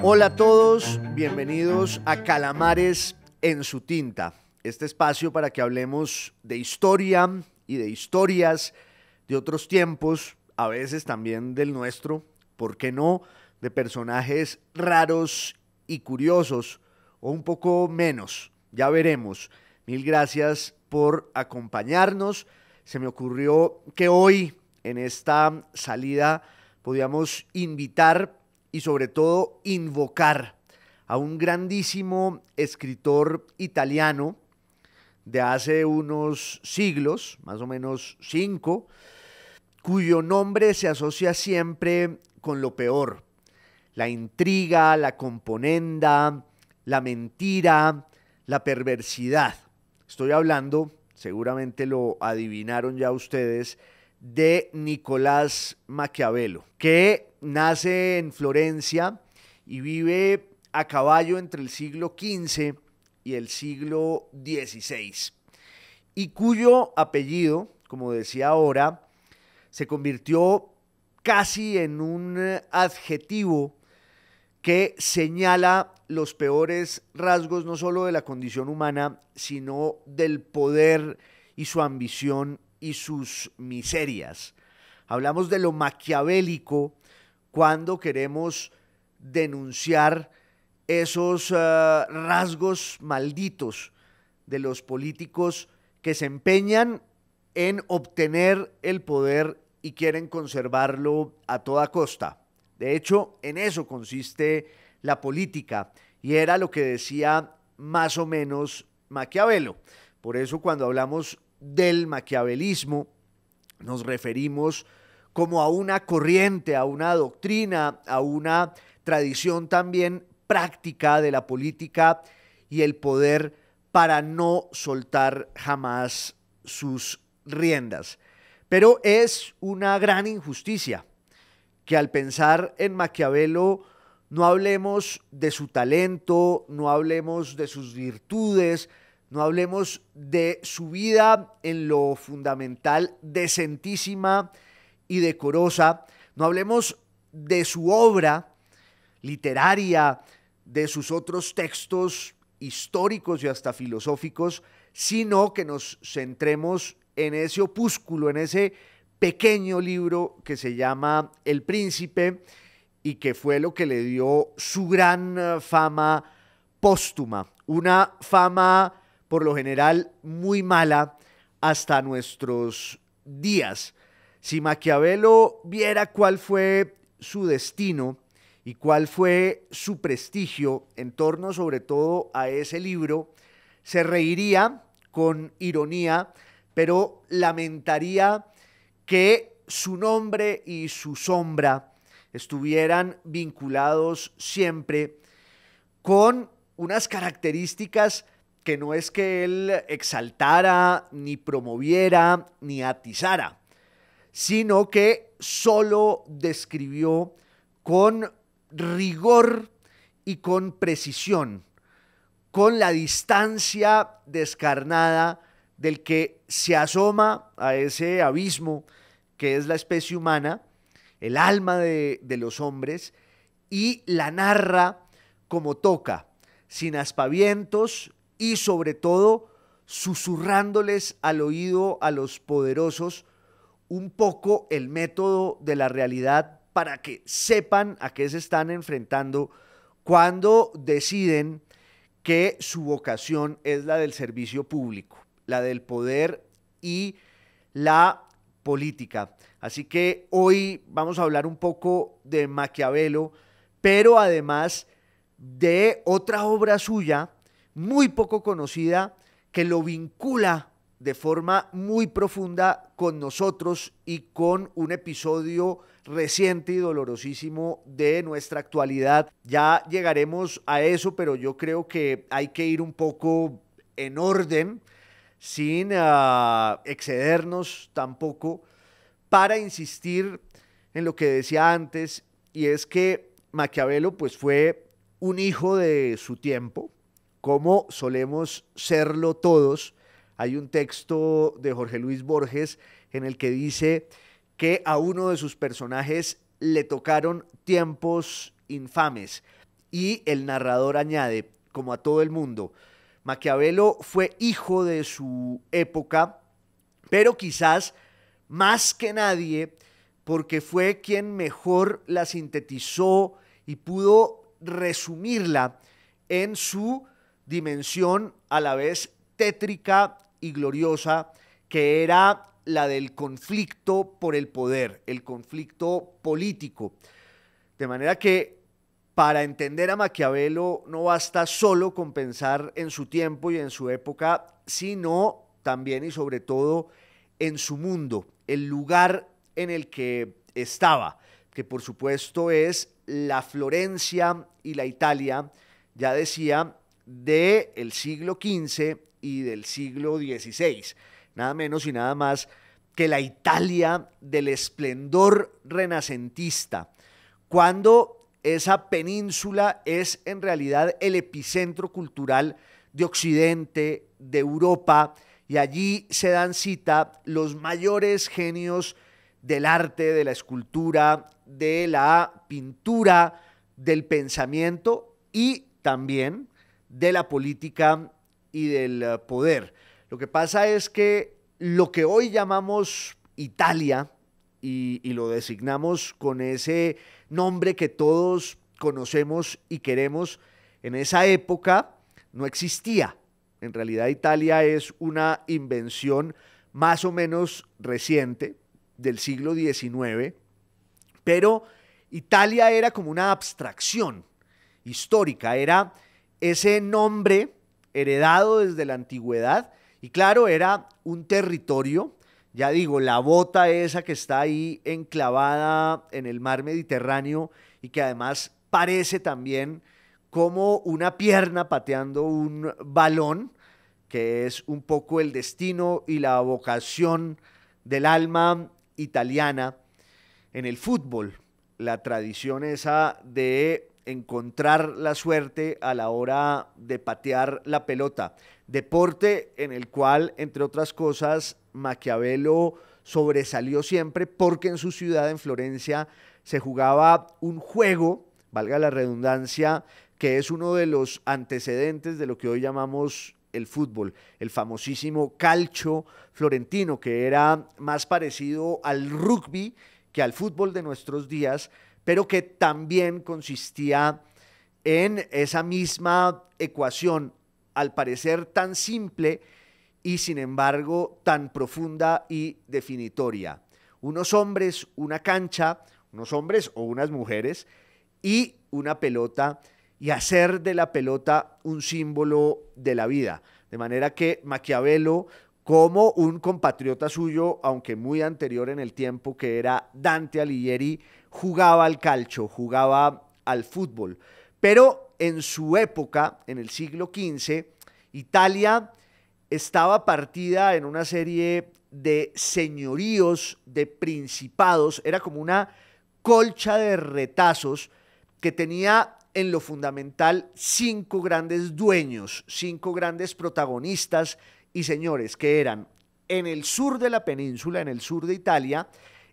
Hola a todos, bienvenidos a Calamares en su tinta, este espacio para que hablemos de historia y de historias de otros tiempos, a veces también del nuestro, ¿por qué no? De personajes raros y curiosos, o un poco menos, ya veremos. Mil gracias por acompañarnos. Se me ocurrió que hoy, en esta salida, podíamos invitar y sobre todo invocar a un grandísimo escritor italiano de hace unos siglos, más o menos cinco, cuyo nombre se asocia siempre con lo peor, la intriga, la componenda, la mentira, la perversidad. Estoy hablando, seguramente lo adivinaron ya ustedes, de Nicolás Maquiavelo, que nace en Florencia y vive a caballo entre el siglo XV y el siglo XVI, y cuyo apellido, como decía ahora, se convirtió casi en un eh, adjetivo que señala los peores rasgos no solo de la condición humana, sino del poder y su ambición y sus miserias. Hablamos de lo maquiavélico cuando queremos denunciar esos eh, rasgos malditos de los políticos que se empeñan en obtener el poder y quieren conservarlo a toda costa. De hecho, en eso consiste la política y era lo que decía más o menos Maquiavelo. Por eso cuando hablamos del maquiavelismo nos referimos como a una corriente, a una doctrina, a una tradición también práctica de la política y el poder para no soltar jamás sus riendas. Pero es una gran injusticia que al pensar en Maquiavelo no hablemos de su talento, no hablemos de sus virtudes, no hablemos de su vida en lo fundamental decentísima, y decorosa, no hablemos de su obra literaria, de sus otros textos históricos y hasta filosóficos, sino que nos centremos en ese opúsculo, en ese pequeño libro que se llama El Príncipe y que fue lo que le dio su gran eh, fama póstuma, una fama por lo general muy mala hasta nuestros días. Si Maquiavelo viera cuál fue su destino y cuál fue su prestigio en torno sobre todo a ese libro, se reiría con ironía, pero lamentaría que su nombre y su sombra estuvieran vinculados siempre con unas características que no es que él exaltara, ni promoviera, ni atizara, sino que solo describió con rigor y con precisión, con la distancia descarnada del que se asoma a ese abismo que es la especie humana, el alma de, de los hombres, y la narra como toca, sin aspavientos y sobre todo susurrándoles al oído a los poderosos un poco el método de la realidad para que sepan a qué se están enfrentando cuando deciden que su vocación es la del servicio público, la del poder y la política. Así que hoy vamos a hablar un poco de Maquiavelo, pero además de otra obra suya muy poco conocida que lo vincula de forma muy profunda con nosotros y con un episodio reciente y dolorosísimo de nuestra actualidad. Ya llegaremos a eso, pero yo creo que hay que ir un poco en orden, sin ah, excedernos tampoco, para insistir en lo que decía antes, y es que Maquiavelo pues fue un hijo de su tiempo, como solemos serlo todos, hay un texto de Jorge Luis Borges en el que dice que a uno de sus personajes le tocaron tiempos infames y el narrador añade, como a todo el mundo, Maquiavelo fue hijo de su época, pero quizás más que nadie, porque fue quien mejor la sintetizó y pudo resumirla en su dimensión a la vez tétrica y gloriosa, que era la del conflicto por el poder, el conflicto político. De manera que para entender a Maquiavelo no basta solo con pensar en su tiempo y en su época, sino también y sobre todo en su mundo, el lugar en el que estaba, que por supuesto es la Florencia y la Italia, ya decía, del siglo XV y del siglo XVI. Nada menos y nada más que la Italia del esplendor renacentista, cuando esa península es en realidad el epicentro cultural de Occidente, de Europa, y allí se dan cita los mayores genios del arte, de la escultura, de la pintura, del pensamiento y también de la política y del eh, poder. Lo que pasa es que lo que hoy llamamos Italia, y, lo designamos con ese nombre que todos conocemos y queremos, en esa época no existía. En realidad Italia es una invención más o menos reciente del siglo XIX, pero Italia era como una abstracción histórica, era ese nombre heredado desde la antigüedad. Y claro, era un territorio, ya digo, la bota esa que está ahí enclavada en el mar Mediterráneo y que además parece también como una pierna pateando un balón, que es un poco el destino y la vocación del alma italiana en el fútbol. La tradición esa de encontrar la suerte a la hora de patear la pelota. Deporte en el cual, entre otras cosas, Maquiavelo sobresalió siempre porque en su ciudad, en Florencia, se jugaba un juego, valga la redundancia, que es uno de los antecedentes de lo que hoy llamamos el fútbol, el famosísimo calcio florentino, que era más parecido al rugby al fútbol de nuestros días, pero que también consistía en esa misma ecuación, al parecer tan simple y sin embargo tan profunda y definitoria. Unos hombres, una cancha, unos hombres o unas mujeres y una pelota y hacer de la pelota un símbolo de la vida. De manera que Maquiavelo como un compatriota suyo, aunque muy anterior en el tiempo, que era Dante Alighieri, jugaba al calcio, jugaba al fútbol. Pero en su época, en el siglo XV, Italia estaba partida en una serie de señoríos, de principados, era como una colcha de retazos que tenía en lo fundamental cinco grandes dueños, cinco grandes protagonistas y señores que eran en el sur de la península, en el sur de Italia,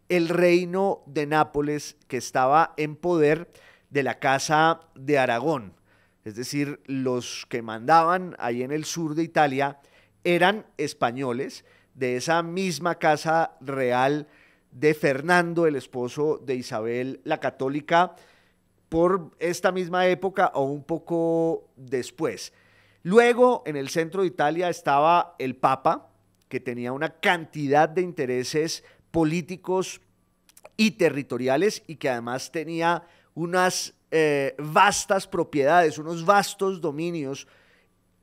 el reino de Nápoles que estaba en poder de la Casa de Aragón. Es decir, los que mandaban ahí en el sur de Italia eran españoles de esa misma Casa Real de Fernando, el esposo de Isabel la Católica, por esta misma época o un poco después. Luego, en el centro de Italia estaba el Papa, que tenía una cantidad de intereses políticos y territoriales y que además tenía unas eh, vastas propiedades, unos vastos dominios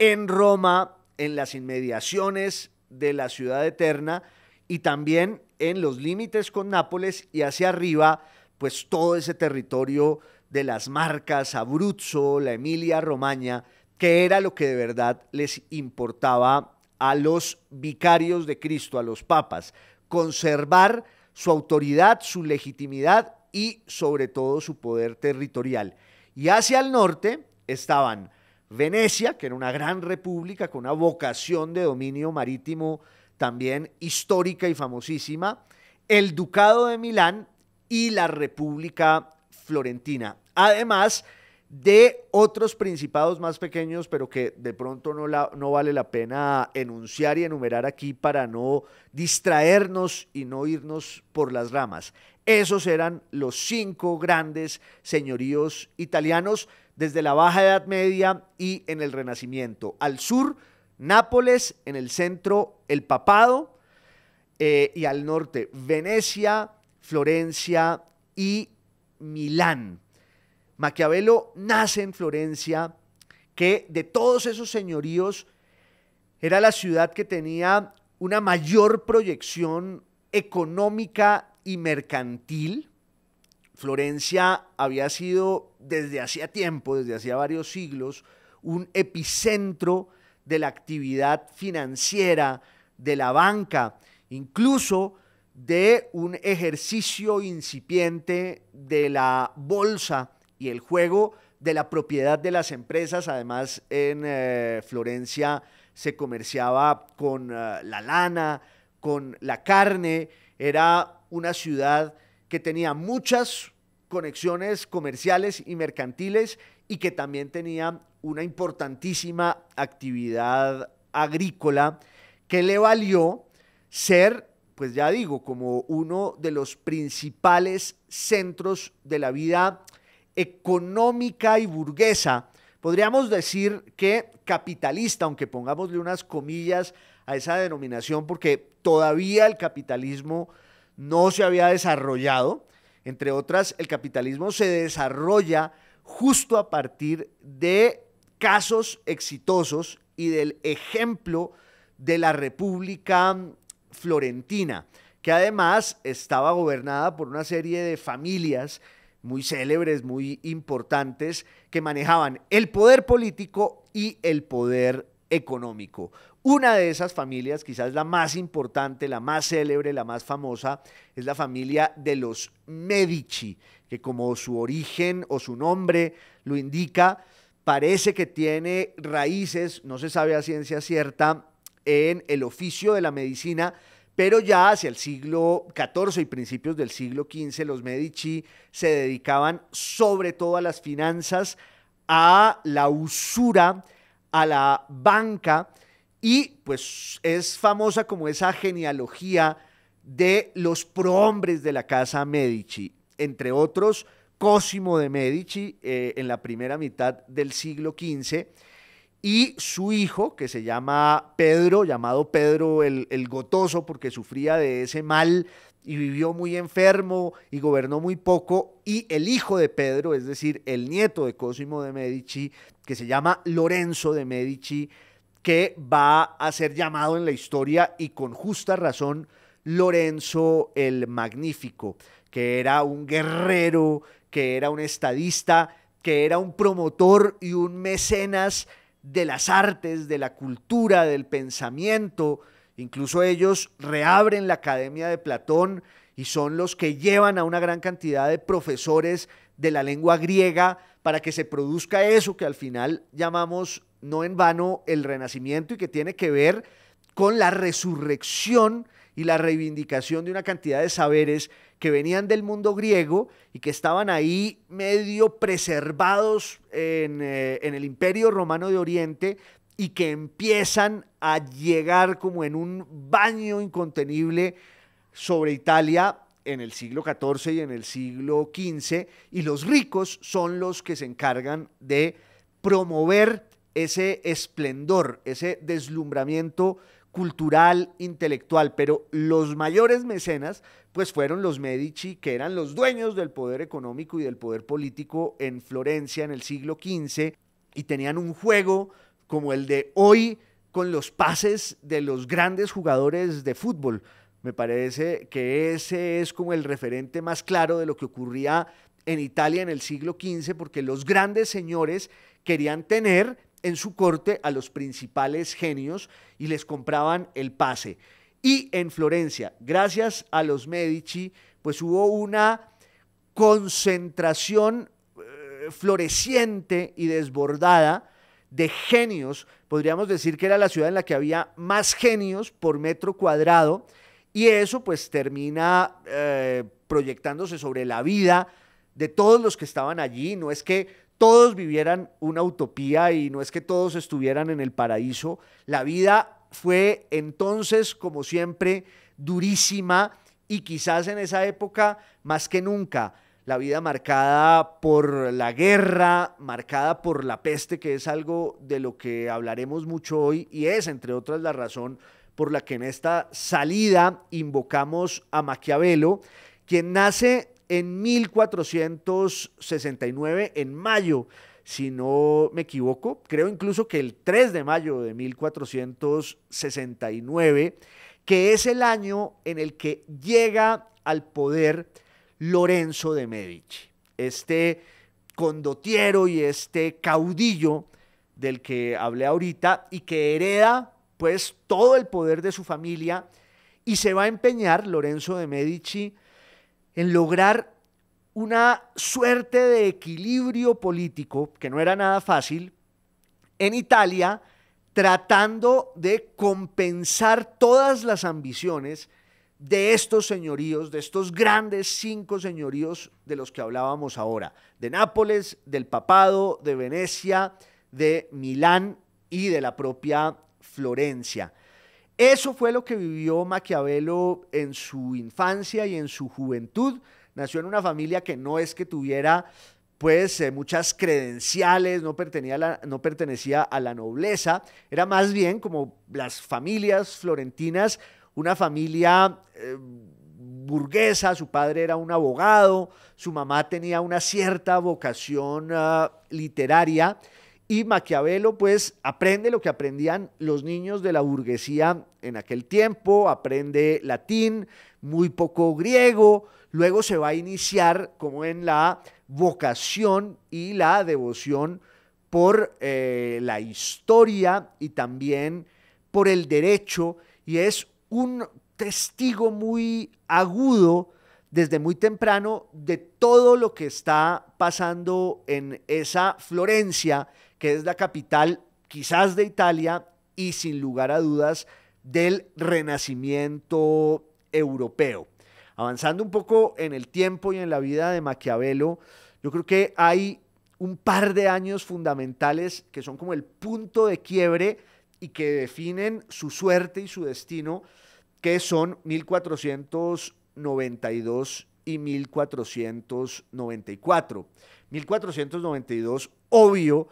en Roma, en las inmediaciones de la ciudad eterna y también en los límites con Nápoles y hacia arriba, pues todo ese territorio de las marcas, Abruzzo, la Emilia Romagna, que era lo que de verdad les importaba a los vicarios de Cristo, a los papas, conservar su autoridad, su legitimidad y sobre todo su poder territorial. Y hacia el norte estaban Venecia, que era una gran república con una vocación de dominio marítimo también histórica y famosísima, el Ducado de Milán y la República Florentina. Además, de otros principados más pequeños, pero que de pronto no, vale la pena enunciar y enumerar aquí para no distraernos y no irnos por las ramas. Esos eran los cinco grandes señoríos italianos desde la Baja Edad Media y en el Renacimiento. Al sur, Nápoles, en el centro, el Papado, eh, y al norte, Venecia, Florencia y Milán. Maquiavelo nace en Florencia, que de todos esos señoríos era la ciudad que tenía una mayor proyección económica y mercantil. Florencia había sido desde hacía tiempo, desde hacía varios siglos, un epicentro de la actividad financiera, de la banca, incluso de un ejercicio incipiente de la bolsa y el juego de la propiedad de las empresas. Además, en eh, Florencia se comerciaba con eh, la lana, con la carne. Era una ciudad que tenía muchas conexiones comerciales y mercantiles y que también tenía una importantísima actividad agrícola que le valió ser, pues ya digo, como uno de los principales centros de la vida económica y burguesa, podríamos decir que capitalista, aunque pongámosle unas comillas a esa denominación, porque todavía el capitalismo no se había desarrollado. Entre otras, el capitalismo se desarrolla justo a partir de casos exitosos y del ejemplo de la República Florentina, que además estaba gobernada por una serie de familias muy célebres, muy importantes, que manejaban el poder político y el poder económico. Una de esas familias, quizás la más importante, la más célebre, la más famosa, es la familia de los Medici, que como su origen o su nombre lo indica, parece que tiene raíces, no se sabe a ciencia cierta, en el oficio de la medicina, pero ya hacia el siglo XIV y principios del siglo XV, los Medici se dedicaban sobre todo a las finanzas, a la usura, a la banca, y pues es famosa como esa genealogía de los prohombres de la casa Medici, entre otros Cosimo de Medici eh, en la primera mitad del siglo XV y su hijo, que se llama Pedro, llamado Pedro el, Gotoso, porque sufría de ese mal y vivió muy enfermo y gobernó muy poco, y el hijo de Pedro, es decir, el nieto de Cosimo de Medici, que se llama Lorenzo de Medici, que va a ser llamado en la historia y con justa razón Lorenzo el Magnífico, que era un guerrero, que era un estadista, que era un promotor y un mecenas de las artes, de la cultura, del pensamiento. Incluso ellos reabren la Academia de Platón y son los que llevan a una gran cantidad de profesores de la lengua griega para que se produzca eso que al final llamamos no en vano el renacimiento y que tiene que ver con la resurrección y la reivindicación de una cantidad de saberes que venían del mundo griego y que estaban ahí medio preservados eh, en, el imperio romano de Oriente y que empiezan a llegar como en un baño incontenible sobre Italia en el siglo XIV y en el siglo XV, y los ricos son los que se encargan de promover ese esplendor, ese deslumbramiento cultural, intelectual, pero los mayores mecenas pues fueron los Medici, que eran los dueños del poder económico y del poder político en Florencia en el siglo XV y tenían un juego como el de hoy con los pases de los grandes jugadores de fútbol. Me parece que ese es como el referente más claro de lo que ocurría en Italia en el siglo XV, porque los grandes señores querían tener en su corte a los principales genios y les compraban el pase. Y en Florencia, gracias a los Medici, pues hubo una concentración eh, floreciente y desbordada de genios. Podríamos decir que era la ciudad en la que había más genios por metro cuadrado y eso pues termina eh, proyectándose sobre la vida de todos los que estaban allí. No es que todos vivieran una utopía y no es que todos estuvieran en el paraíso. La vida fue entonces, como siempre, durísima y quizás en esa época más que nunca. La vida marcada por la guerra, marcada por la peste, que es algo de lo que hablaremos mucho hoy y es, entre otras, la razón por la que en esta salida invocamos a Maquiavelo, quien nace en 1469, en mayo, si no me equivoco, creo incluso que el 3 de mayo de 1469, que es el año en el que llega al poder Lorenzo de Medici, este condotiero y este caudillo del que hablé ahorita y que hereda pues todo el poder de su familia y se va a empeñar Lorenzo de Medici en lograr una suerte de equilibrio político, que no era nada fácil, en Italia, tratando de compensar todas las ambiciones de estos señoríos, de estos grandes cinco señoríos de los que hablábamos ahora, de Nápoles, del Papado, de Venecia, de Milán y de la propia Florencia. Eso fue lo que vivió Maquiavelo en su infancia y en su juventud. Nació en una familia que no es que tuviera pues eh, muchas credenciales, no pertenecía, a la, nobleza, era más bien como las familias florentinas, una familia eh, burguesa, su padre era un abogado, su mamá tenía una cierta vocación ah, literaria y Maquiavelo pues aprende lo que aprendían los niños de la burguesía en aquel tiempo, aprende latín, muy poco griego, luego se va a iniciar como en la vocación y la devoción por eh, la historia y también por el derecho y es un testigo muy agudo desde muy temprano de todo lo que está pasando en esa Florencia que es la capital quizás de Italia y sin lugar a dudas del renacimiento europeo. Avanzando un poco en el tiempo y en la vida de Maquiavelo, yo creo que hay un par de años fundamentales que son como el punto de quiebre y que definen su suerte y su destino, que son 1492 y 1494. 1492, obvio,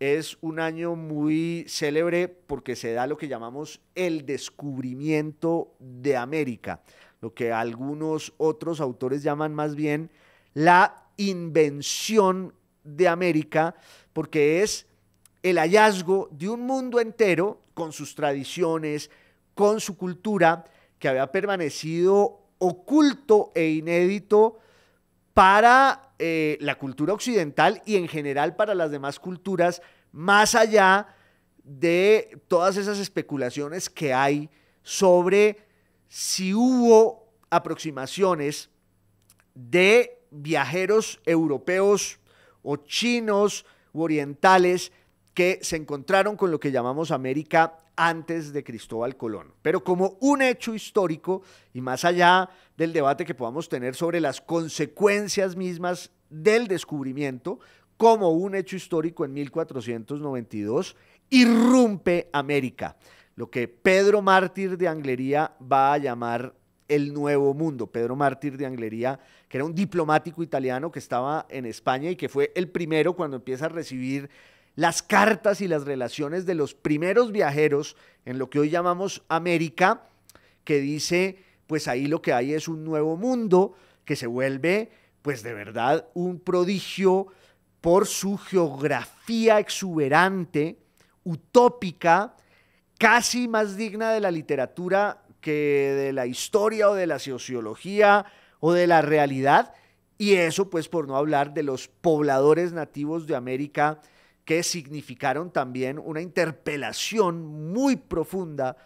es un año muy célebre porque se da lo que llamamos el descubrimiento de América, lo que algunos otros autores llaman más bien la invención de América, porque es el hallazgo de un mundo entero con sus tradiciones, con su cultura, que había permanecido oculto e inédito para eh, la cultura occidental y en general para las demás culturas, más allá de todas esas especulaciones que hay sobre si hubo aproximaciones de viajeros europeos o chinos u orientales que se encontraron con lo que llamamos América antes de Cristóbal Colón. Pero como un hecho histórico, y más allá del debate que podamos tener sobre las consecuencias mismas del descubrimiento, como un hecho histórico en 1492, irrumpe América, lo que Pedro Mártir de Anglería va a llamar el Nuevo Mundo. Pedro Mártir de Anglería, que era un diplomático italiano que estaba en España y que fue el primero cuando empieza a recibir las cartas y las relaciones de los primeros viajeros en lo que hoy llamamos América, que dice, pues ahí lo que hay es un nuevo mundo que se vuelve, pues de verdad, un prodigio por su geografía exuberante, utópica, casi más digna de la literatura que de la historia o de la sociología o de la realidad. Y eso, pues, por no hablar de los pobladores nativos de América, que significaron también una interpelación muy profunda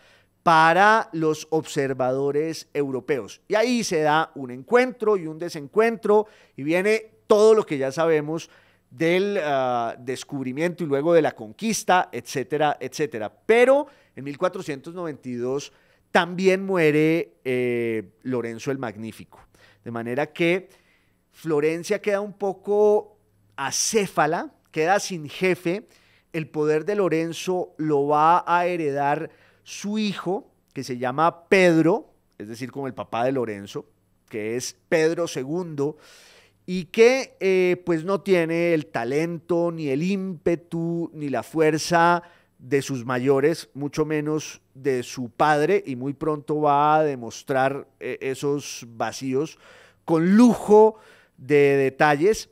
para los observadores europeos. Y ahí se da un encuentro y un desencuentro y viene todo lo que ya sabemos del ah, descubrimiento y luego de la conquista, etcétera, etcétera. Pero en 1492 también muere eh, Lorenzo el Magnífico. De manera que Florencia queda un poco acéfala, queda sin jefe, el poder de Lorenzo lo va a heredar su hijo, que se llama Pedro, es decir, con el papá de Lorenzo, que es Pedro II, y que eh, pues no tiene el talento, ni el ímpetu, ni la fuerza de sus mayores, mucho menos de su padre, y muy pronto va a demostrar eh, esos vacíos con lujo de detalles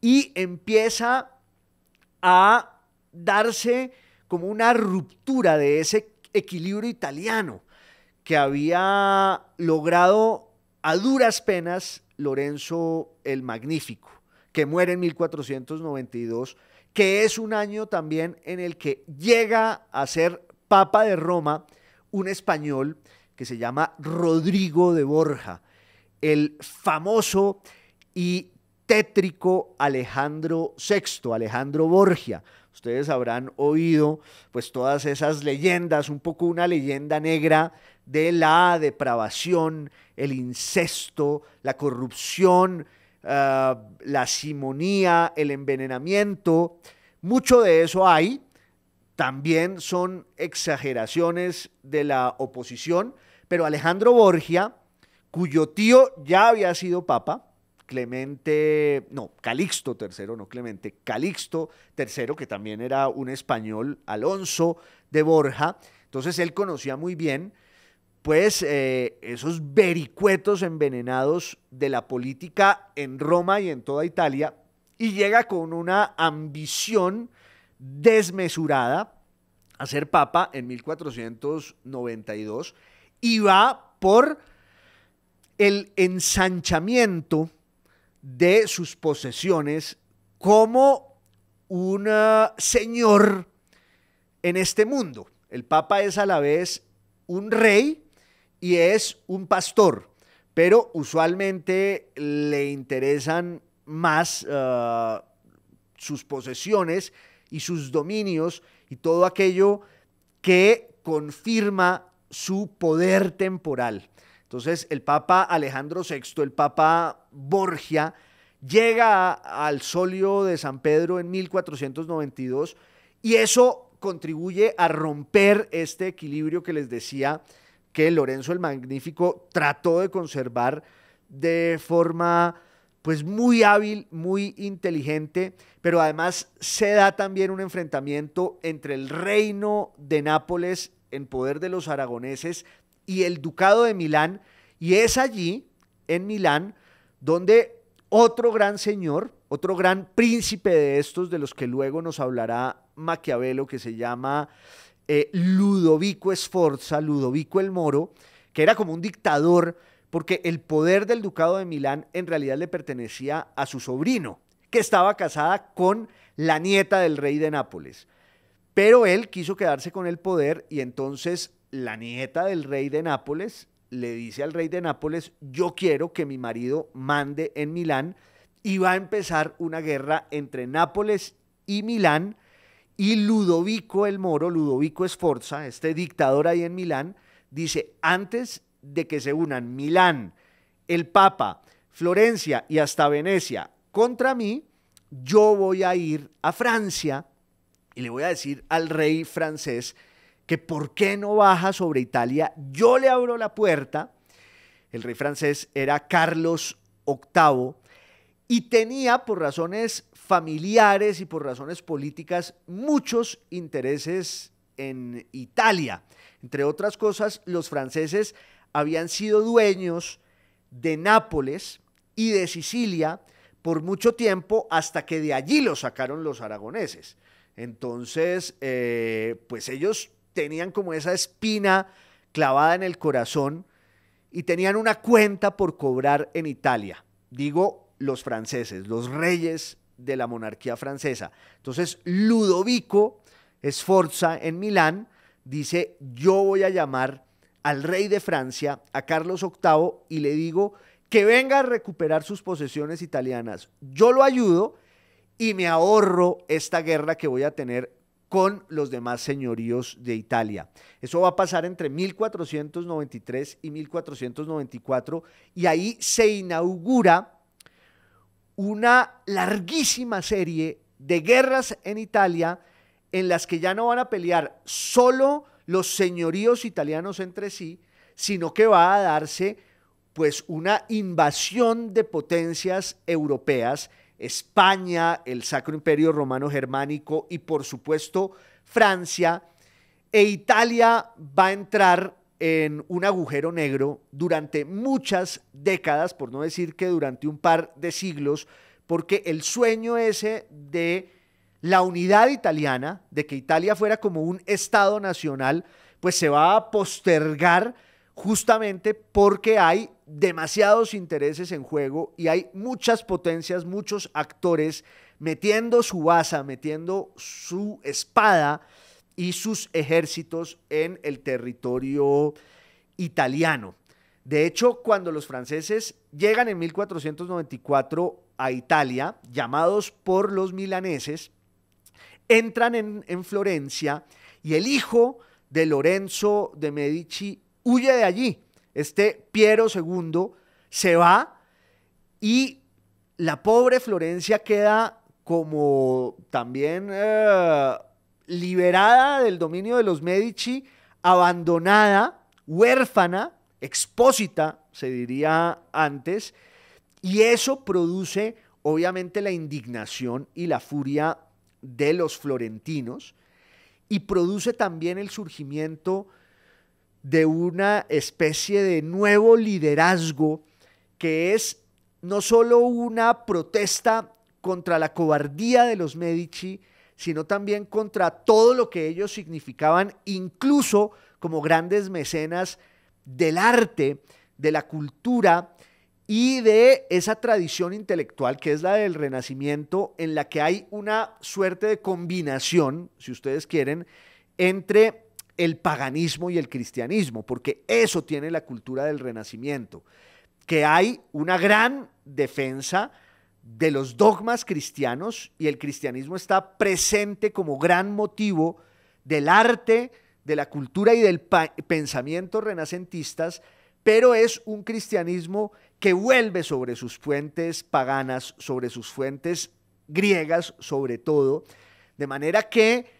y empieza a darse como una ruptura de ese equilibrio italiano que había logrado a duras penas Lorenzo el Magnífico, que muere en 1492, que es un año también en el que llega a ser Papa de Roma un español que se llama Rodrigo de Borja, el famoso y tétrico Alejandro VI, Alejandro Borgia. Ustedes habrán oído pues todas esas leyendas, un poco una leyenda negra de la depravación, el incesto, la corrupción, ah, la simonía, el envenenamiento. Mucho de eso hay. También son exageraciones de la oposición, pero Alejandro Borgia, cuyo tío ya había sido papa, Clemente, no, Calixto III, no Clemente, Calixto III, que también era un español, Alonso de Borja. Entonces él conocía muy bien, pues, eh, esos vericuetos envenenados de la política en Roma y en toda Italia, y llega con una ambición desmesurada a ser papa en 1492 y va por el ensanchamiento de sus posesiones como un ah, señor en este mundo. El Papa es a la vez un rey y es un pastor, pero usualmente le interesan más ah, sus posesiones y sus dominios y todo aquello que confirma su poder temporal. Entonces, el Papa Alejandro VI, el Papa Borgia, llega al solio de San Pedro en 1492 y eso contribuye a romper este equilibrio que les decía que Lorenzo el Magnífico trató de conservar de forma pues muy hábil, muy inteligente, pero además se da también un enfrentamiento entre el reino de Nápoles en poder de los aragoneses y el Ducado de Milán. Y es allí, en Milán, donde otro gran señor, otro gran príncipe de estos, de los que luego nos hablará Maquiavelo, que se llama eh, Ludovico Sforza, Ludovico el Moro, que era como un dictador, porque el poder del ducado de Milán en realidad le pertenecía a su sobrino, que estaba casada con la nieta del rey de Nápoles. Pero él quiso quedarse con el poder y entonces la nieta del rey de Nápoles le dice al rey de Nápoles, yo quiero que mi marido mande en Milán y va a empezar una guerra entre Nápoles y Milán y Ludovico el Moro, Ludovico Sforza, este dictador ahí en Milán, dice, antes de que se unan Milán, el Papa, Florencia y hasta Venecia contra mí, yo voy a ir a Francia y le voy a decir al rey francés que por qué no baja sobre Italia, yo le abro la puerta. El rey francés era Carlos VIII y tenía, por razones familiares y por razones políticas, muchos intereses en Italia. Entre otras cosas, los franceses habían sido dueños de Nápoles y de Sicilia por mucho tiempo hasta que de allí los sacaron los aragoneses. Entonces, eh, pues ellos tenían como esa espina clavada en el corazón y tenían una cuenta por cobrar en Italia. Digo los franceses, los reyes de la monarquía francesa. Entonces Ludovico esforza en Milán dice, yo voy a llamar al rey de Francia, a Carlos VIII, y le digo que venga a recuperar sus posesiones italianas. Yo lo ayudo y me ahorro esta guerra que voy a tener con los demás señoríos de Italia. Eso va a pasar entre 1493 y 1494 y ahí se inaugura una larguísima serie de guerras en Italia en las que ya no van a pelear solo los señoríos italianos entre sí, sino que va a darse pues una invasión de potencias europeas España, el Sacro Imperio Romano Germánico y por supuesto Francia. E Italia va a entrar en un agujero negro durante muchas décadas, por no decir que durante un par de siglos, porque el sueño ese de la unidad italiana, de que Italia fuera como un Estado nacional, pues se va a postergar justamente porque hay demasiados intereses en juego y hay muchas potencias, muchos actores metiendo su baza, metiendo su espada y sus ejércitos en el territorio italiano. De hecho, cuando los franceses llegan en 1494 a Italia, llamados por los milaneses, entran en, en Florencia y el hijo de Lorenzo de Medici huye de allí este Piero II se va y la pobre Florencia queda como también eh, liberada del dominio de los Medici, abandonada, huérfana, expósita, se diría antes, y eso produce obviamente la indignación y la furia de los florentinos y produce también el surgimiento de una especie de nuevo liderazgo que es no solo una protesta contra la cobardía de los Medici, sino también contra todo lo que ellos significaban, incluso como grandes mecenas del arte, de la cultura y de esa tradición intelectual que es la del Renacimiento, en la que hay una suerte de combinación, si ustedes quieren, entre el paganismo y el cristianismo, porque eso tiene la cultura del renacimiento, que hay una gran defensa de los dogmas cristianos y el cristianismo está presente como gran motivo del arte, de la cultura y del pensamiento renacentistas, pero es un cristianismo que vuelve sobre sus fuentes paganas, sobre sus fuentes griegas sobre todo, de manera que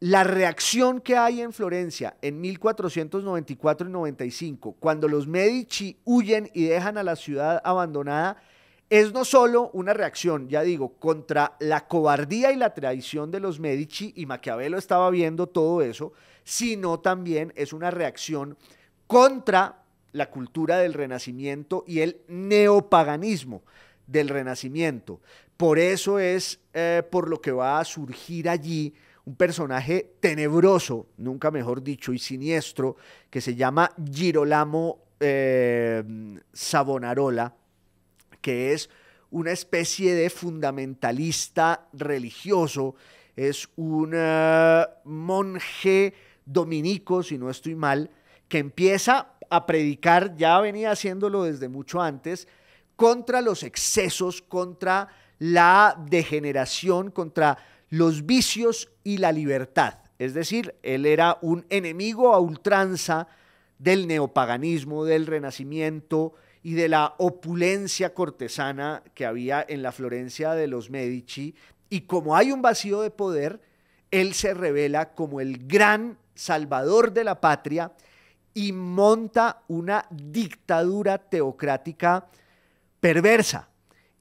la reacción que hay en Florencia en 1494 y 95, cuando los Medici huyen y dejan a la ciudad abandonada, es no solo una reacción, ya digo, contra la cobardía y la traición de los Medici, y Maquiavelo estaba viendo todo eso, sino también es una reacción contra la cultura del Renacimiento y el neopaganismo del Renacimiento. Por eso es eh, por lo que va a surgir allí un personaje tenebroso, nunca mejor dicho, y siniestro, que se llama Girolamo eh, Savonarola, que es una especie de fundamentalista religioso, es un eh, monje dominico, si no estoy mal, que empieza a predicar, ya venía haciéndolo desde mucho antes, contra los excesos, contra la degeneración, contra los vicios y la libertad. Es decir, él era un enemigo a ultranza del neopaganismo, del renacimiento y de la opulencia cortesana que había en la Florencia de los Medici. Y como hay un vacío de poder, él se revela como el gran salvador de la patria y monta una dictadura teocrática perversa,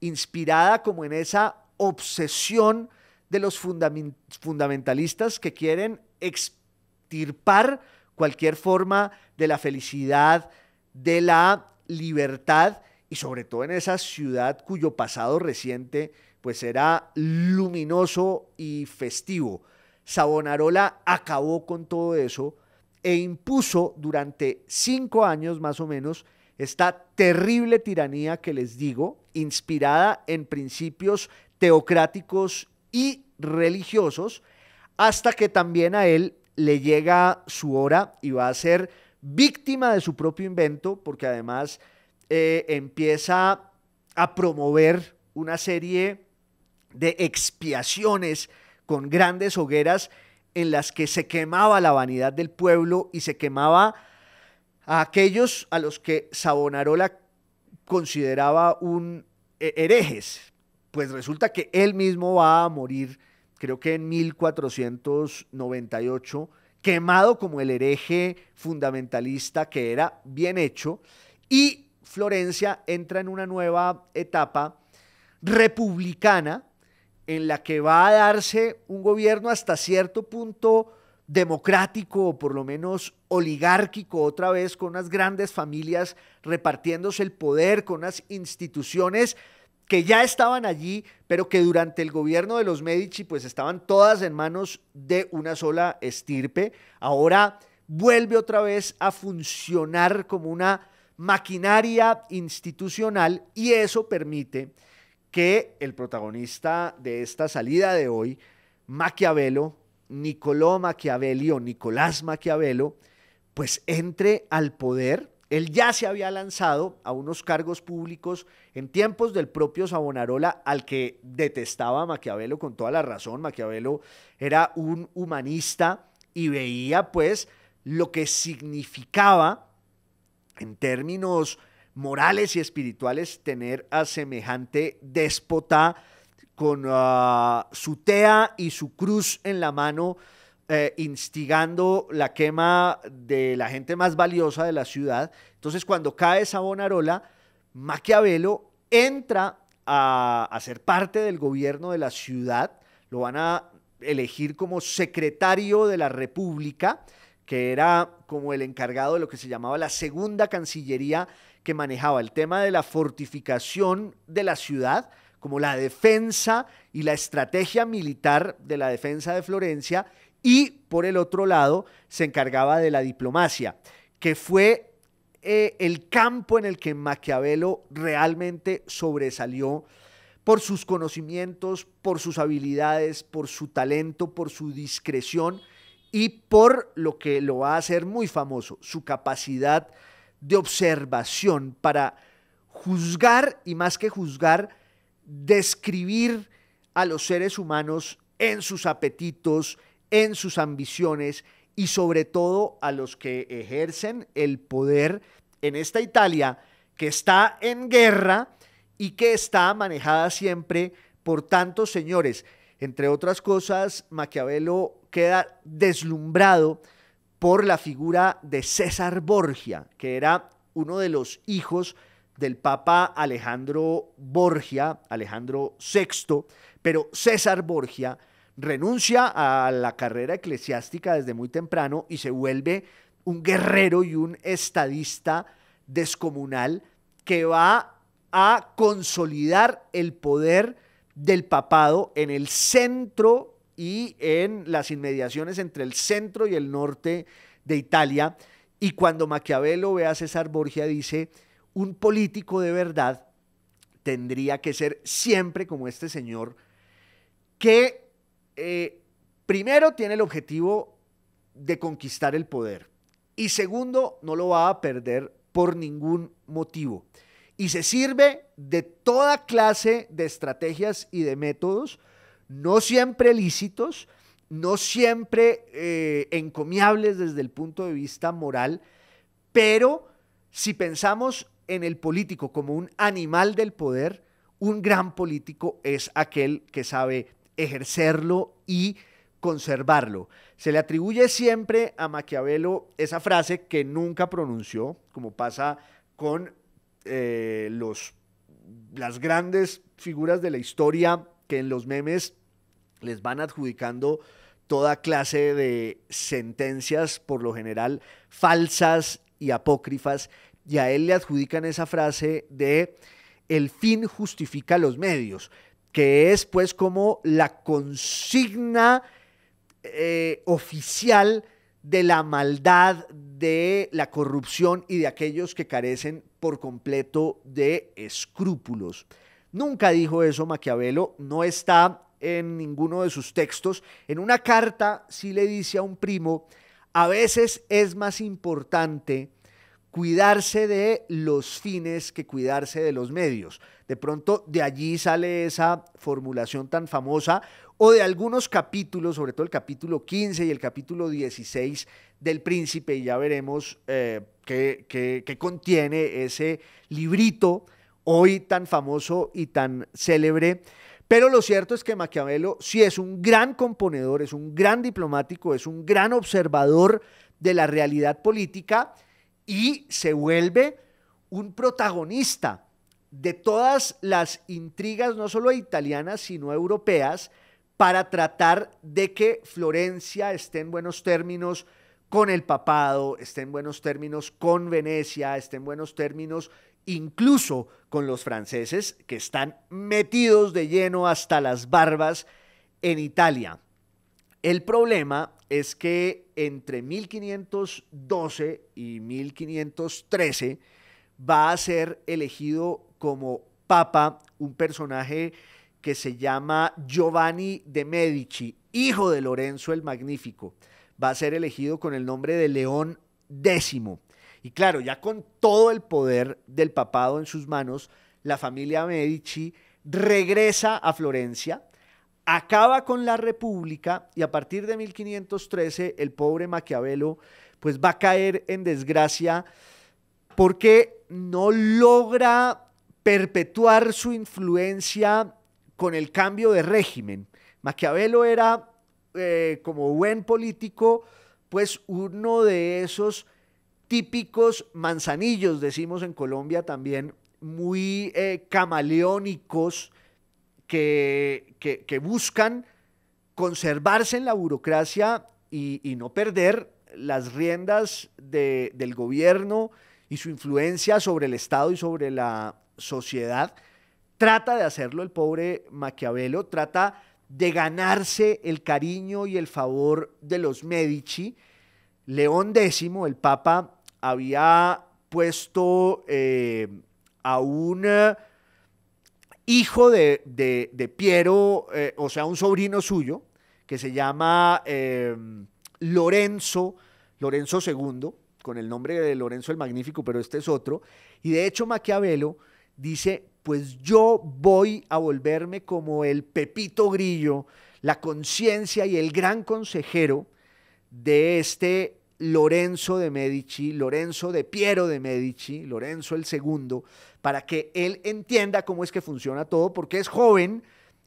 inspirada como en esa obsesión de los fundamentalistas que quieren extirpar cualquier forma de la felicidad, de la libertad y sobre todo en esa ciudad cuyo pasado reciente pues era luminoso y festivo. Sabonarola acabó con todo eso e impuso durante cinco años más o menos esta terrible tiranía que les digo, inspirada en principios teocráticos y religiosos, hasta que también a él le llega su hora y va a ser víctima de su propio invento, porque además eh, empieza a promover una serie de expiaciones con grandes hogueras en las que se quemaba la vanidad del pueblo y se quemaba a aquellos a los que Sabonarola consideraba un eh, herejes, pues resulta que él mismo va a morir, creo que en 1498, quemado como el hereje fundamentalista que era bien hecho, y Florencia entra en una nueva etapa republicana en la que va a darse un gobierno hasta cierto punto democrático o por lo menos oligárquico otra vez, con unas grandes familias repartiéndose el poder, con unas instituciones que ya estaban allí, pero que durante el gobierno de los Medici pues estaban todas en manos de una sola estirpe. Ahora vuelve otra vez a funcionar como una maquinaria institucional y eso permite que el protagonista de esta salida de hoy, Maquiavelo, Nicoló Machiavelli o Nicolás Maquiavelo, pues entre al poder él ya se había lanzado a unos cargos públicos en tiempos del propio Savonarola, al que detestaba Maquiavelo con toda la razón. Maquiavelo era un humanista y veía pues lo que significaba en términos morales y espirituales tener a semejante déspota con ah, su tea y su cruz en la mano eh, instigando la quema de la gente más valiosa de la ciudad. Entonces, cuando cae Savonarola, Maquiavelo entra a, a, ser parte del gobierno de la ciudad, lo van a elegir como secretario de la República, que era como el encargado de lo que se llamaba la segunda Cancillería, que manejaba el tema de la fortificación de la ciudad, como la defensa y la estrategia militar de la defensa de Florencia, y por el otro lado se encargaba de la diplomacia, que fue eh, el campo en el que Maquiavelo realmente sobresalió por sus conocimientos, por sus habilidades, por su talento, por su discreción y por lo que lo va a hacer muy famoso, su capacidad de observación para juzgar y más que juzgar, describir a los seres humanos en sus apetitos, en sus ambiciones y sobre todo a los que ejercen el poder en esta Italia que está en guerra y que está manejada siempre por tantos señores. Entre otras cosas, Maquiavelo queda deslumbrado por la figura de César Borgia, que era uno de los hijos del Papa Alejandro Borgia, Alejandro VI, pero César Borgia renuncia a la carrera eclesiástica desde muy temprano y se vuelve un guerrero y un estadista descomunal que va a consolidar el poder del papado en el centro y en las inmediaciones entre el centro y el norte de Italia. Y cuando Maquiavelo ve a César Borgia dice, un político de verdad tendría que ser siempre como este señor, que eh, primero tiene el objetivo de conquistar el poder y segundo no lo va a perder por ningún motivo. Y se sirve de toda clase de estrategias y de métodos, no siempre lícitos, no siempre eh, encomiables desde el punto de vista moral, pero si pensamos en el político como un animal del poder, un gran político es aquel que sabe ejercerlo y conservarlo. Se le atribuye siempre a Maquiavelo esa frase que nunca pronunció, como pasa con eh, los, las grandes figuras de la historia que en los memes les van adjudicando toda clase de sentencias, por lo general falsas y apócrifas, y a él le adjudican esa frase de el fin justifica los medios que es pues como la consigna eh, oficial de la maldad, de la corrupción y de aquellos que carecen por completo de escrúpulos. Nunca dijo eso Maquiavelo, no está en ninguno de sus textos. En una carta sí le dice a un primo, a veces es más importante cuidarse de los fines que cuidarse de los medios. De pronto de allí sale esa formulación tan famosa o de algunos capítulos, sobre todo el capítulo 15 y el capítulo 16 del príncipe, y ya veremos eh, qué, qué contiene ese librito hoy tan famoso y tan célebre. Pero lo cierto es que Maquiavelo sí es un gran componedor, es un gran diplomático, es un gran observador de la realidad política y se vuelve un protagonista de todas las intrigas, no solo italianas, sino europeas, para tratar de que Florencia esté en buenos términos con el papado, esté en buenos términos con Venecia, esté en buenos términos incluso con los franceses que están metidos de lleno hasta las barbas en Italia. El problema es que entre 1512 y 1513 va a ser elegido como papa un personaje que se llama Giovanni de Medici, hijo de Lorenzo el Magnífico. Va a ser elegido con el nombre de León X. Y claro, ya con todo el poder del papado en sus manos, la familia Medici regresa a Florencia, acaba con la República y a partir de 1513 el pobre Maquiavelo pues va a caer en desgracia porque no logra perpetuar su influencia con el cambio de régimen. Maquiavelo era, eh, como buen político, pues uno de esos típicos manzanillos, decimos en Colombia también, muy eh, camaleónicos que, buscan conservarse en la burocracia y, no perder las riendas del gobierno y su influencia sobre el Estado y sobre la sociedad. Trata de hacerlo el pobre Maquiavelo, trata de ganarse el cariño y el favor de los Medici. León X, el Papa, había puesto eh, a un eh, hijo de, de, Piero, eh, o sea, un sobrino suyo, que se llama Lorenzo, Lorenzo II, con el nombre de Lorenzo el Magnífico, pero este es otro. Y de hecho Maquiavelo dice, pues yo voy a volverme como el Pepito Grillo, la conciencia y el gran consejero de este Lorenzo de Medici, Lorenzo de Piero de Medici, Lorenzo el segundo, para que él entienda cómo es que funciona todo, porque es joven,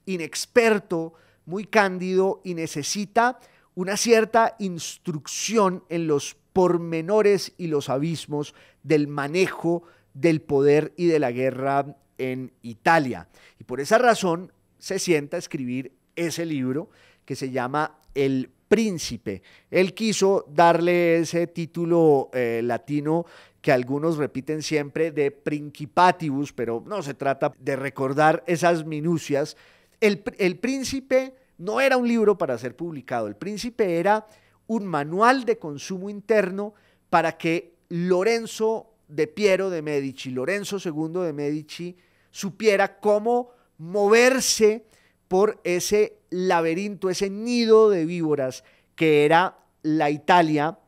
inexperto, muy cándido y necesita una cierta instrucción en los pormenores y los abismos del manejo del poder y de la guerra en Italia. Y por esa razón se sienta a escribir ese libro que se llama El Príncipe. Él quiso darle ese título eh, latino que algunos repiten siempre de Principatibus, pero no se trata de recordar esas minucias. El, el Príncipe no era un libro para ser publicado, el Príncipe era un manual de consumo interno para que Lorenzo de Piero de Medici, Lorenzo II de Medici, supiera cómo moverse por ese laberinto, ese nido de víboras que era la Italia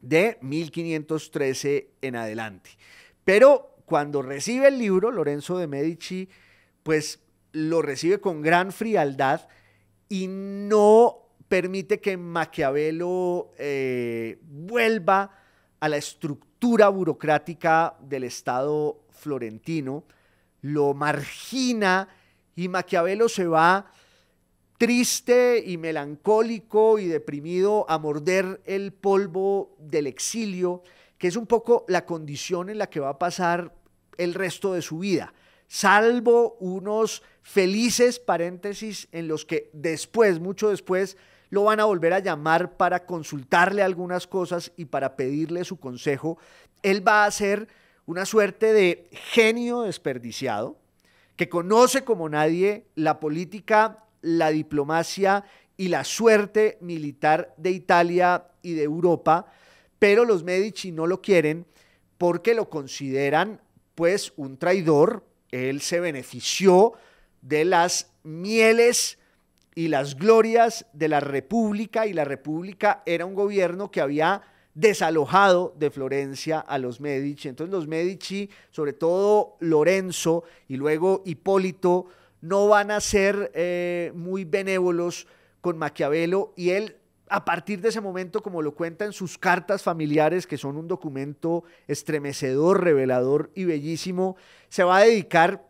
de 1513 en adelante. Pero cuando recibe el libro, Lorenzo de Medici, pues lo recibe con gran frialdad y no permite que Maquiavelo eh, vuelva a la estructura burocrática del Estado florentino, lo margina y Maquiavelo se va triste y melancólico y deprimido a morder el polvo del exilio, que es un poco la condición en la que va a pasar el resto de su vida, salvo unos felices paréntesis en los que después, mucho después, lo van a volver a llamar para consultarle algunas cosas y para pedirle su consejo. Él va a ser una suerte de genio desperdiciado que conoce como nadie la política, la diplomacia y la suerte militar de Italia y de Europa, pero los Medici no lo quieren porque lo consideran pues un traidor. Él se benefició de las mieles y las glorias de la República, y la República era un gobierno que había desalojado de Florencia a los Medici. Entonces los Medici, sobre todo Lorenzo y luego Hipólito, no van a ser eh, muy benévolos con Maquiavelo y él a partir de ese momento, como lo cuenta en sus cartas familiares, que son un documento estremecedor, revelador y bellísimo, se va a dedicar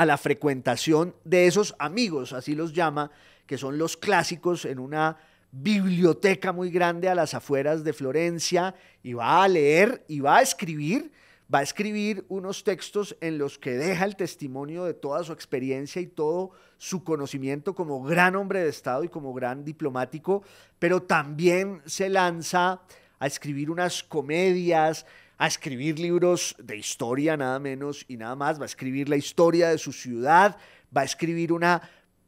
a la frecuentación de esos amigos, así los llama, que son los clásicos en una biblioteca muy grande a las afueras de Florencia y va a leer y va a escribir, va a escribir unos textos en los que deja el testimonio de toda su experiencia y todo su conocimiento como gran hombre de Estado y como gran diplomático, pero también se lanza a escribir unas comedias, a escribir libros de historia, nada menos y nada más, va a escribir la historia de su ciudad, va a escribir una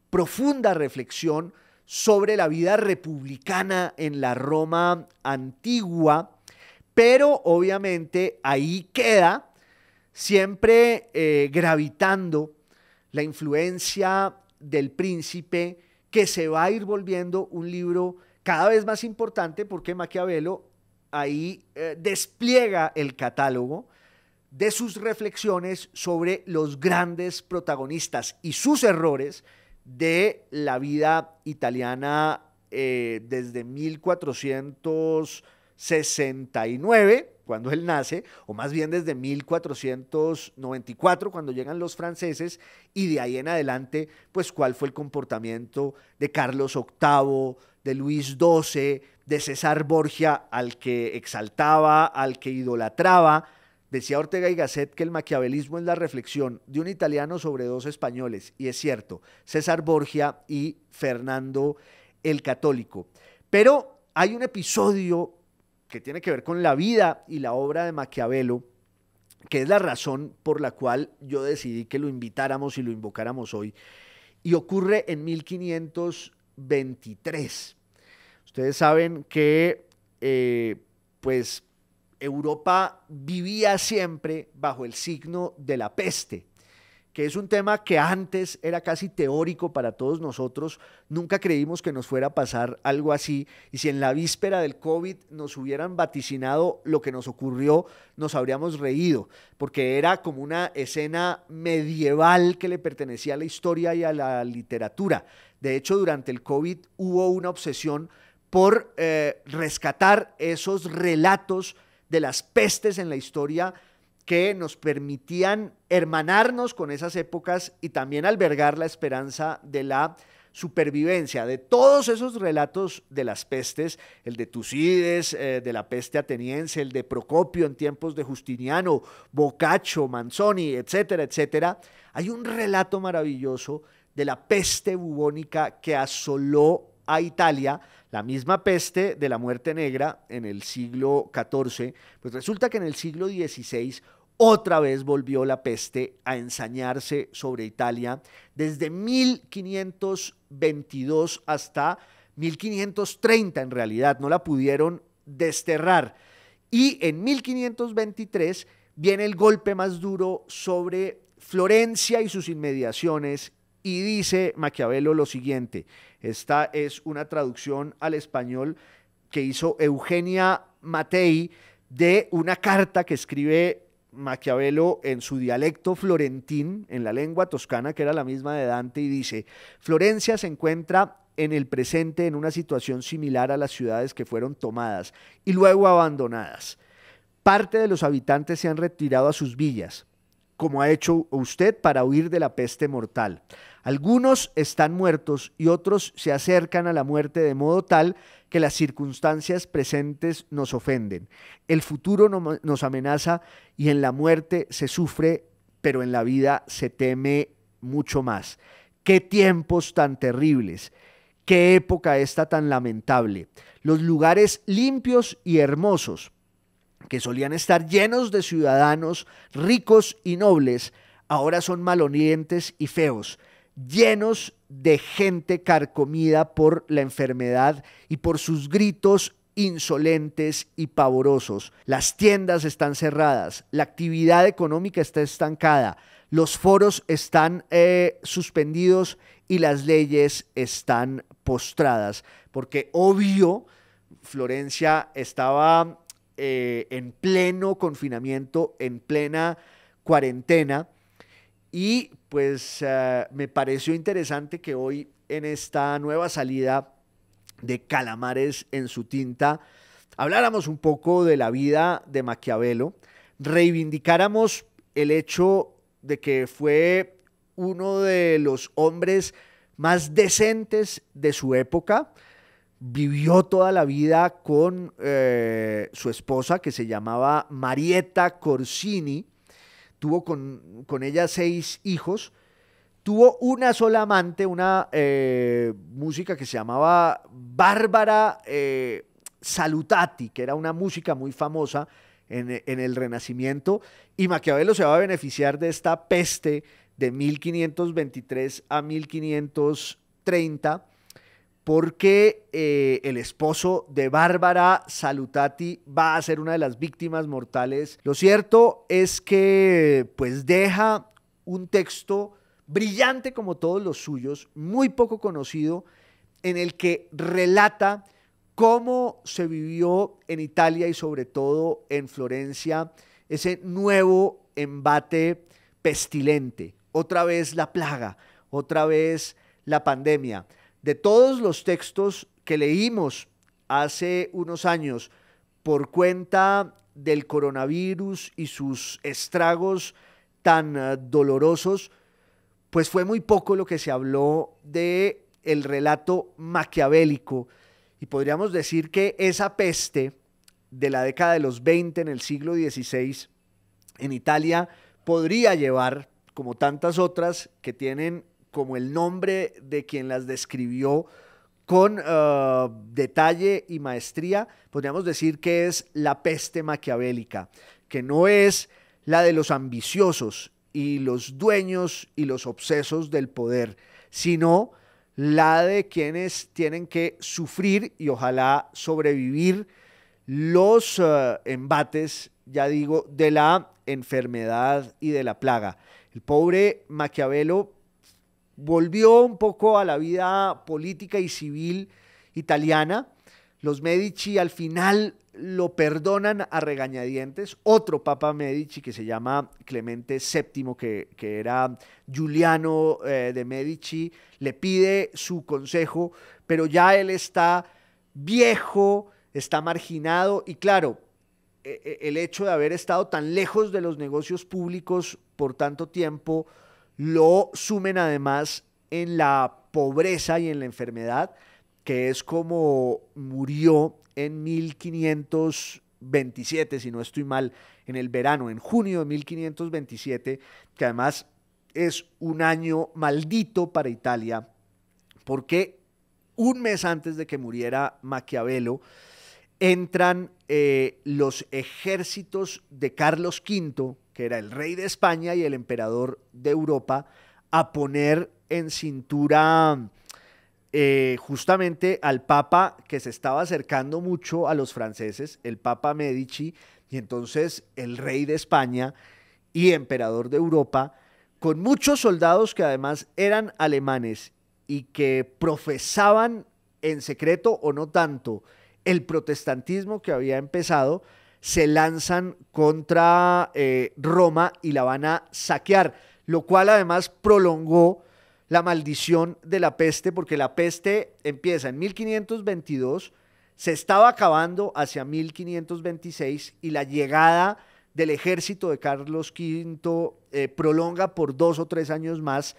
profunda reflexión sobre la vida republicana en la Roma antigua, pero obviamente ahí queda siempre eh, gravitando la influencia del príncipe que se va a ir volviendo un libro cada vez más importante porque Maquiavelo ahí eh, despliega el catálogo de sus reflexiones sobre los grandes protagonistas y sus errores de la vida italiana eh, desde 1469, cuando él nace, o más bien desde 1494, cuando llegan los franceses, y de ahí en adelante, pues cuál fue el comportamiento de Carlos VIII, de Luis XII, de César Borgia, al que exaltaba, al que idolatraba. Decía Ortega y Gasset que el maquiavelismo es la reflexión de un italiano sobre dos españoles, y es cierto, César Borgia y Fernando el Católico. Pero hay un episodio que tiene que ver con la vida y la obra de Maquiavelo, que es la razón por la cual yo decidí que lo invitáramos y lo invocáramos hoy, y ocurre en 1523. Ustedes saben que, eh, pues, Europa vivía siempre bajo el signo de la peste, que es un tema que antes era casi teórico para todos nosotros. Nunca creímos que nos fuera a pasar algo así. Y si en la víspera del COVID nos hubieran vaticinado lo que nos ocurrió, nos habríamos reído, porque era como una escena medieval que le pertenecía a la historia y a la literatura. De hecho, durante el COVID hubo una obsesión por eh, rescatar esos relatos de las pestes en la historia que nos permitían hermanarnos con esas épocas y también albergar la esperanza de la supervivencia. De todos esos relatos de las pestes, el de Tucides, eh, de la peste ateniense, el de Procopio en tiempos de Justiniano, Boccaccio, Manzoni, etcétera, etcétera, hay un relato maravilloso de la peste bubónica que asoló a Italia, la misma peste de la muerte negra en el siglo XIV, pues resulta que en el siglo XVI otra vez volvió la peste a ensañarse sobre Italia desde 1522 hasta 1530 en realidad, no la pudieron desterrar. Y en 1523 viene el golpe más duro sobre Florencia y sus inmediaciones y dice Maquiavelo lo siguiente, esta es una traducción al español que hizo Eugenia Matei de una carta que escribe Maquiavelo en su dialecto florentín, en la lengua toscana, que era la misma de Dante, y dice, Florencia se encuentra en el presente en una situación similar a las ciudades que fueron tomadas y luego abandonadas. Parte de los habitantes se han retirado a sus villas, como ha hecho usted para huir de la peste mortal. Algunos están muertos y otros se acercan a la muerte de modo tal que las circunstancias presentes nos ofenden. El futuro nos amenaza y en la muerte se sufre, pero en la vida se teme mucho más. Qué tiempos tan terribles, qué época esta tan lamentable. Los lugares limpios y hermosos, que solían estar llenos de ciudadanos ricos y nobles, ahora son malonientes y feos, llenos de gente carcomida por la enfermedad y por sus gritos insolentes y pavorosos. Las tiendas están cerradas, la actividad económica está estancada, los foros están eh, suspendidos y las leyes están postradas, porque obvio, Florencia estaba eh, en pleno confinamiento, en plena cuarentena. Y pues eh, me pareció interesante que hoy en esta nueva salida de Calamares en su tinta habláramos un poco de la vida de Maquiavelo, reivindicáramos el hecho de que fue uno de los hombres más decentes de su época, vivió toda la vida con eh, su esposa, que se llamaba Marietta Corsini. Tuvo con, ella seis hijos. Tuvo una sola amante, una eh, música que se llamaba Bárbara eh, Salutati, que era una música muy famosa en, en el Renacimiento. Y Maquiavelo se va a beneficiar de esta peste de 1523 a 1530 porque eh, el esposo de Bárbara Salutati va a ser una de las víctimas mortales. Lo cierto es que pues deja un texto brillante como todos los suyos, muy poco conocido, en el que relata cómo se vivió en Italia y sobre todo en Florencia ese nuevo embate pestilente, otra vez la plaga, otra vez la pandemia. De todos los textos que leímos hace unos años por cuenta del coronavirus y sus estragos tan eh, dolorosos, pues fue muy poco lo que se habló de el relato maquiavélico y podríamos decir que esa peste de la década de los 20 en el siglo XVI en Italia podría llevar, como tantas otras que tienen como el nombre de quien las describió con ah, detalle y maestría, podríamos decir que es la peste maquiavélica, que no es la de los ambiciosos y los dueños y los obsesos del poder, sino la de quienes tienen que sufrir y ojalá sobrevivir los ah, embates, ya digo, de la enfermedad y de la plaga. El pobre Maquiavelo volvió un poco a la vida política y civil italiana. Los Medici al final lo perdonan a regañadientes. Otro Papa Medici que se llama Clemente VII, que, era Giuliano eh, de Medici, le pide su consejo, pero ya él está viejo, está marginado y claro, e, e, el hecho de haber estado tan lejos de los negocios públicos por tanto tiempo lo sumen además en la pobreza y en la enfermedad, que es como murió en 1527, si no estoy mal, en el verano, en junio de 1527, que además es un año maldito para Italia, porque un mes antes de que muriera Maquiavelo, entran eh, los ejércitos de Carlos V que era el rey de España y el emperador de Europa, a poner en cintura eh, justamente al Papa que se estaba acercando mucho a los franceses, el Papa Medici, y entonces el rey de España y emperador de Europa, con muchos soldados que además eran alemanes y que profesaban en secreto o no tanto el protestantismo que había empezado, se lanzan contra eh, Roma y la van a saquear, lo cual además prolongó la maldición de la peste, porque la peste empieza en 1522, se estaba acabando hacia 1526 y la llegada del ejército de Carlos V eh, prolonga por dos o tres años más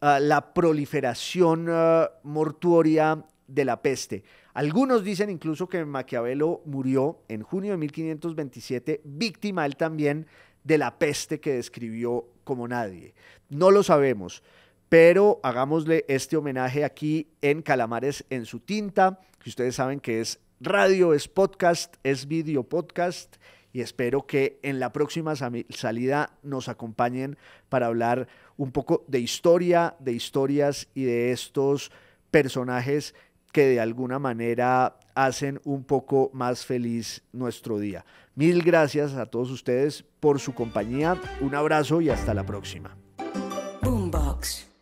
ah, la proliferación ah, mortuoria de la peste. Algunos dicen incluso que Maquiavelo murió en junio de 1527, víctima él también de la peste que describió como nadie. No lo sabemos, pero hagámosle este homenaje aquí en Calamares en su tinta, que ustedes saben que es radio, es podcast, es video podcast y espero que en la próxima salida nos acompañen para hablar un poco de historia, de historias y de estos personajes que de alguna manera hacen un poco más feliz nuestro día. Mil gracias a todos ustedes por su compañía, un abrazo y hasta la próxima. Boombox.